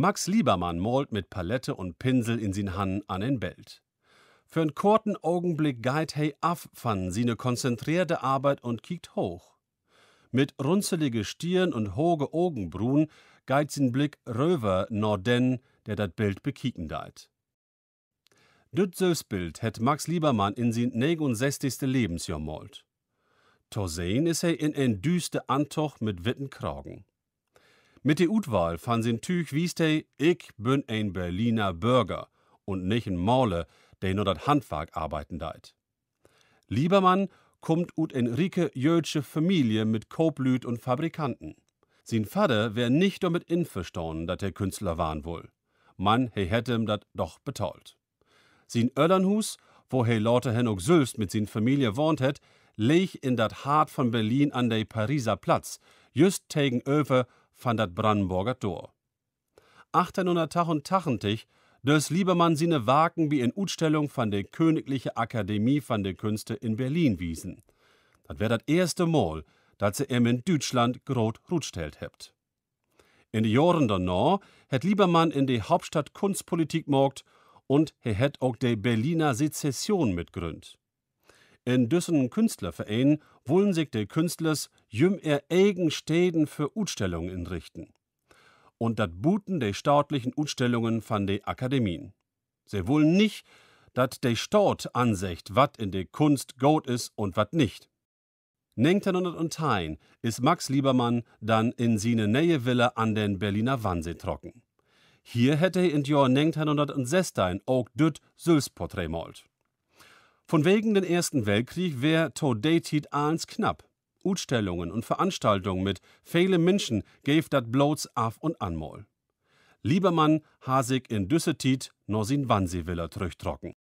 Max Liebermann malt mit Palette und Pinsel in sin Hand an en Belt. Für einen kurzen Augenblick geht hei af sie eine konzentrierte Arbeit und kickt hoch. Mit runzelige Stirn und hoge Augenbrun geht sin Blick röver Norden, der das Bild bekieken deit. Düt Bild hat Max Liebermann in sin 69. Lebensjahr malt. Tosein ist er in ein düster Antoch mit witten Kragen. Mit der Utwahl van sin Tüch wies de, ich bin ein Berliner Bürger und nicht ein Maule, der nur das Handwerk arbeiten deit. Liebermann kommt ut Enrique jödsche Familie mit Koblüt und Fabrikanten. Sin Vater wär nicht damit inverstanden, dat der Künstler waren wohl. Man he hätte ihm dat doch betault. Sin Öllernhus, wo he lauter Henok Sülst mit sin Familie wohnt het, leg in dat Hart von Berlin an de Pariser Platz, just tegen över fand dat Brandenburger Tor. 1800 Tach und Tachentich, dös Liebermann sine Waken wie in Utstellung von der Königliche Akademie von der Künste in Berlin wiesen. Dat wär dat erste Mal, dat se em in Deutschland grot rutstellt hebt. In de Jahren danach het Liebermann in de Hauptstadt Kunstpolitik morgt und he het auch de Berliner Sezession mitgründ en düssen Künstlerverein wollen sich de Künstlers jüm er eigen Städten für Utstellungen inrichten. Und dat buten de staatlichen Utstellungen von de Akademien. Sie wollen nicht, dat de Staat ansecht, wat in de Kunst gut is und wat nicht. 1910 ist Max Liebermann dann in seine neue Villa an den Berliner Wannsee trocken. Hier hätte er in Jahr 1916 auch düt Sülsporträt malt. Von wegen den Ersten Weltkrieg wär to datit ahns knapp. Utstellungen und Veranstaltungen mit viele Menschen gave dat bloß af und anmol. Liebermann hasig in Düssetit no sin wann Wannsee Willer trüchtrocken.